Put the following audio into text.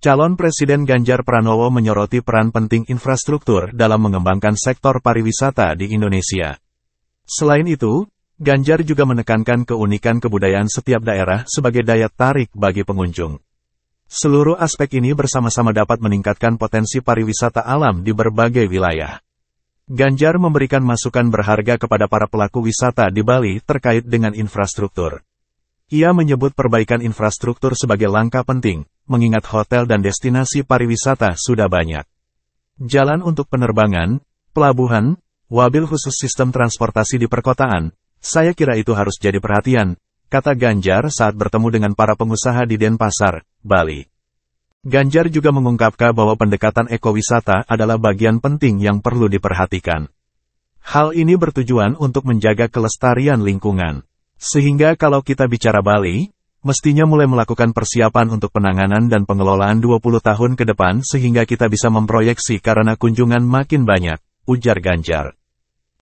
Calon Presiden Ganjar Pranowo menyoroti peran penting infrastruktur dalam mengembangkan sektor pariwisata di Indonesia. Selain itu, Ganjar juga menekankan keunikan kebudayaan setiap daerah sebagai daya tarik bagi pengunjung. Seluruh aspek ini bersama-sama dapat meningkatkan potensi pariwisata alam di berbagai wilayah. Ganjar memberikan masukan berharga kepada para pelaku wisata di Bali terkait dengan infrastruktur. Ia menyebut perbaikan infrastruktur sebagai langkah penting, mengingat hotel dan destinasi pariwisata sudah banyak. Jalan untuk penerbangan, pelabuhan, wabil khusus sistem transportasi di perkotaan, saya kira itu harus jadi perhatian, kata Ganjar saat bertemu dengan para pengusaha di Denpasar, Bali. Ganjar juga mengungkapkan bahwa pendekatan ekowisata adalah bagian penting yang perlu diperhatikan. Hal ini bertujuan untuk menjaga kelestarian lingkungan. Sehingga kalau kita bicara Bali, mestinya mulai melakukan persiapan untuk penanganan dan pengelolaan 20 tahun ke depan sehingga kita bisa memproyeksi karena kunjungan makin banyak, ujar Ganjar.